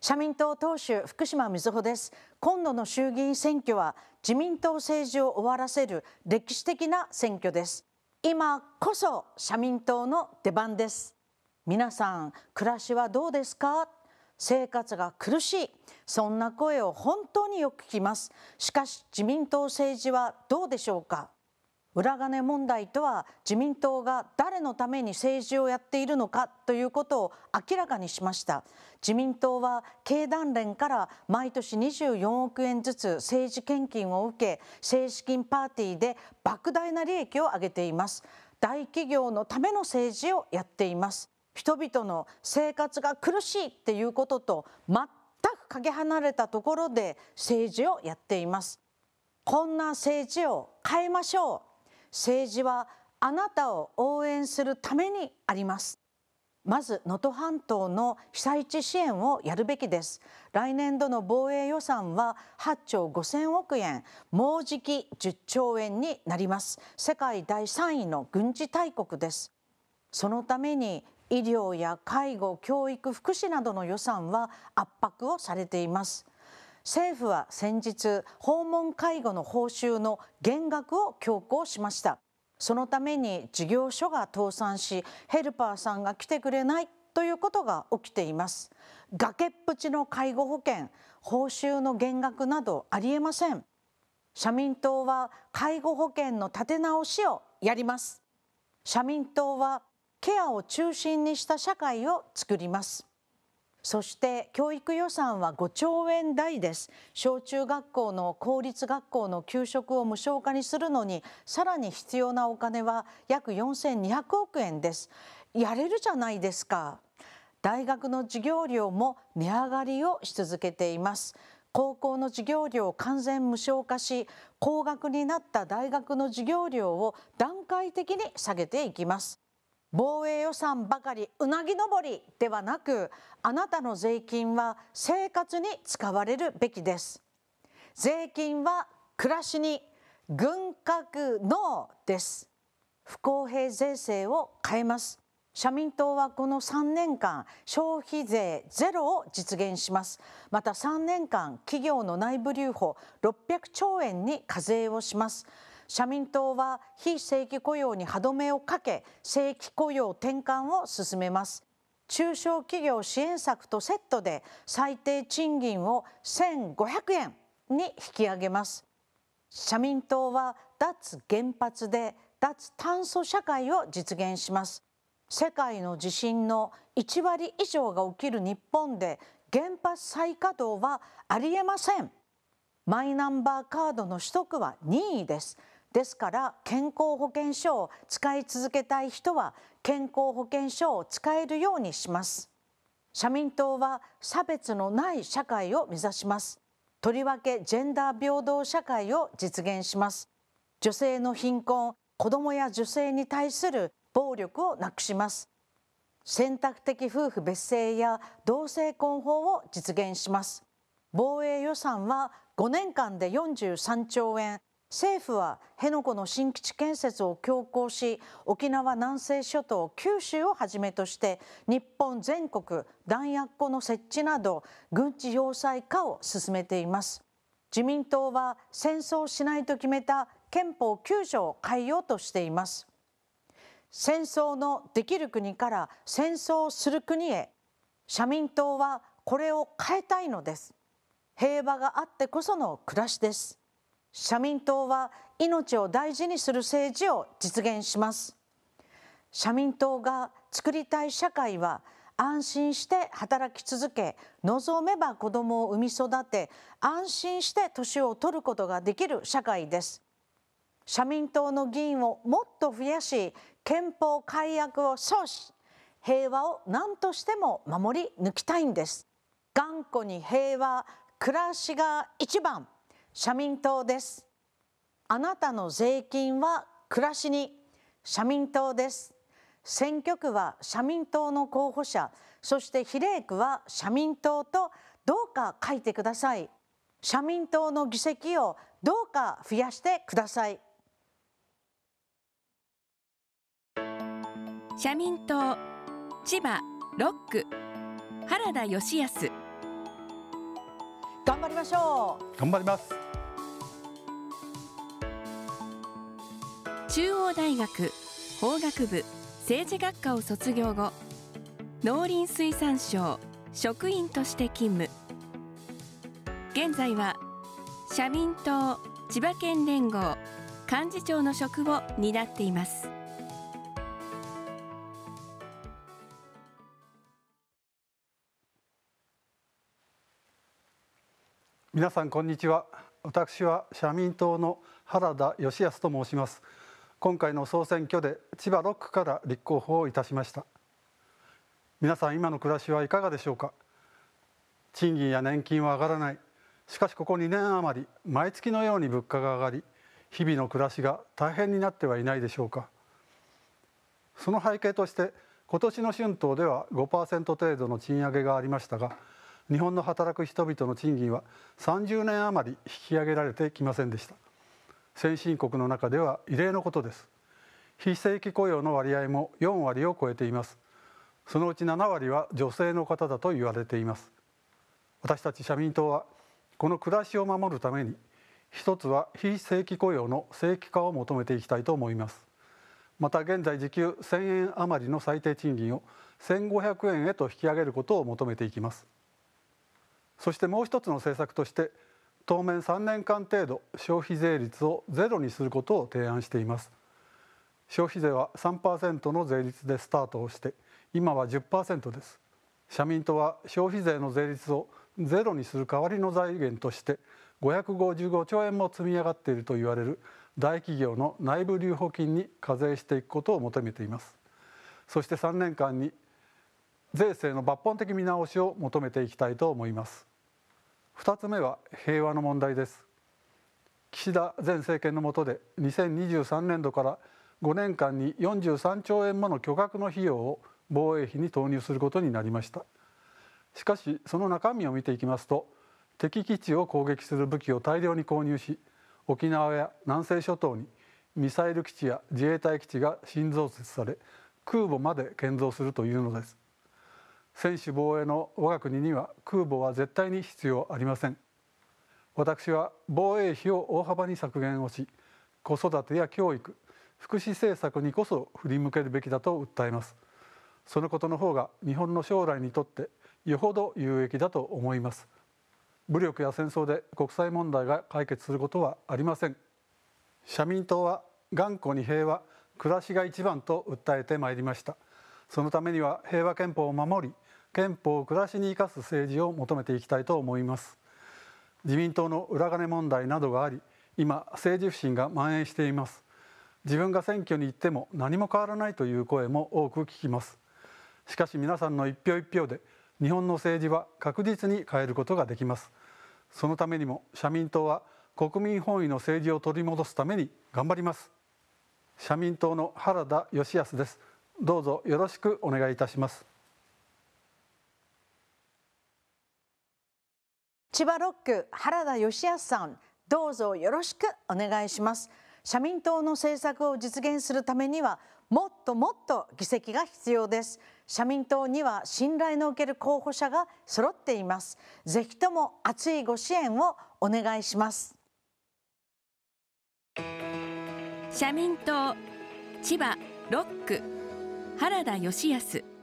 社民党党首福島みずほです今度の衆議院選挙は自民党政治を終わらせる歴史的な選挙です今こそ社民党の出番です皆さん暮らしはどうですか生活が苦しいそんな声を本当によく聞きますしかし自民党政治はどうでしょうか裏金問題とは自民党が誰のために政治をやっているのかということを明らかにしました自民党は経団連から毎年24億円ずつ政治献金を受け政治金パーティーで莫大な利益を上げています大企業のための政治をやっています人々の生活が苦しいっていうことと全くかけ離れたところで政治をやっていますこんな政治を変えましょう政治はあなたを応援するためにありますまず能登半島の被災地支援をやるべきです来年度の防衛予算は8兆5000億円もうじき10兆円になります世界第3位の軍事大国ですそのために医療や介護教育福祉などの予算は圧迫をされています政府は先日訪問介護の報酬の減額を強行しましたそのために事業所が倒産しヘルパーさんが来てくれないということが起きています崖っぷちの介護保険報酬の減額などありえません社民党は介護保険の立て直しをやります社民党はケアを中心にした社会を作りますそして教育予算は5兆円台です小中学校の公立学校の給食を無償化にするのにさらに必要なお金は約4200億円ですやれるじゃないですか大学の授業料も値上がりをし続けています高校の授業料を完全無償化し高額になった大学の授業料を段階的に下げていきます防衛予算ばかりうなぎ登りではなくあなたの税金は生活に使われるべきです税金は暮らしに軍拡のです不公平税制を変えます社民党はこの3年間消費税ゼロを実現しますまた3年間企業の内部留保600兆円に課税をします社民党は非正規雇用に歯止めをかけ正規雇用転換を進めます中小企業支援策とセットで最低賃金を1500円に引き上げます社民党は脱原発で脱炭素社会を実現します世界の地震の1割以上が起きる日本で原発再稼働はありえませんマイナンバーカードの取得は任意ですですから健康保険証を使い続けたい人は健康保険証を使えるようにします社民党は差別のない社会を目指しますとりわけジェンダー平等社会を実現します女性の貧困子どもや女性に対する暴力をなくします選択的夫婦別姓や同性婚法を実現します防衛予算は5年間で43兆円政府は辺野古の新基地建設を強行し沖縄南西諸島九州をはじめとして日本全国弾薬庫の設置など軍事要塞化を進めています自民党は戦争しないと決めた憲法9条を変えようとしています戦争のできる国から戦争をする国へ社民党はこれを変えたいのです平和があってこその暮らしです社民党は命を大事にする政治を実現します社民党が作りたい社会は安心して働き続け望めば子どもを産み育て安心して年を取ることができる社会です社民党の議員をもっと増やし憲法改悪を阻止平和を何としても守り抜きたいんです頑固に平和暮らしが一番社民党ですあなたの税金は暮らしに社民党です選挙区は社民党の候補者そして比例区は社民党とどうか書いてください社民党の議席をどうか増やしてください社民党千葉6区原田義康頑張りましょう頑張ります中央大学法学部政治学科を卒業後農林水産省職員として勤務現在は社民党千葉県連合幹事長の職を担っています皆さんこんにちは私は社民党の原田義康と申します今回の総選挙で千葉6区から立候補をいたしました皆さん今の暮らしはいかがでしょうか賃金や年金は上がらないしかしここ2年余り毎月のように物価が上がり日々の暮らしが大変になってはいないでしょうかその背景として今年の春闘では5%程度の賃上げがありましたが日本の働く人々の賃金は30年余り引き上げられてきませんでした先進国の中では異例のことです非正規雇用の割合も4割を超えていますそのうち7割は女性の方だと言われています私たち社民党はこの暮らしを守るために一つは非正規雇用の正規化を求めていきたいと思いますまた現在時給1000円余りの最低賃金を1500円へと引き上げることを求めていきますそしてもう一つの政策として当面3年間程度消費税率をゼロにすることを提案しています消費税は3%の税率でスタートをして今は10%です社民党は消費税の税率をゼロにする代わりの財源として555兆円も積み上がっていると言われる大企業の内部留保金に課税していくことを求めていますそして3年間に税制の抜本的見直しを求めていきたいと思います2つ目は平和の問題です岸田前政権の下で2023年度から5年間に43兆円もの巨額の費用を防衛費に投入することになりましたしかしその中身を見ていきますと敵基地を攻撃する武器を大量に購入し沖縄や南西諸島にミサイル基地や自衛隊基地が新増設され空母まで建造するというのです専守防衛の我が国には空母は絶対に必要ありません私は防衛費を大幅に削減をし子育てや教育福祉政策にこそ振り向けるべきだと訴えますそのことの方が日本の将来にとってよほど有益だと思います武力や戦争で国際問題が解決することはありません社民党は頑固に平和暮らしが一番と訴えてまいりましたそのためには平和憲法を守り憲法を暮らしに生かす政治を求めていきたいと思います自民党の裏金問題などがあり今政治不信が蔓延しています自分が選挙に行っても何も変わらないという声も多く聞きますしかし皆さんの一票一票で日本の政治は確実に変えることができますそのためにも社民党は国民本位の政治を取り戻すために頑張ります社民党の原田義康ですどうぞよろしくお願いいたします千葉ロック原田義康さんどうぞよろしくお願いします社民党の政策を実現するためにはもっともっと議席が必要です社民党には信頼のおける候補者が揃っていますぜひとも熱いご支援をお願いします社民党千葉6区原田義康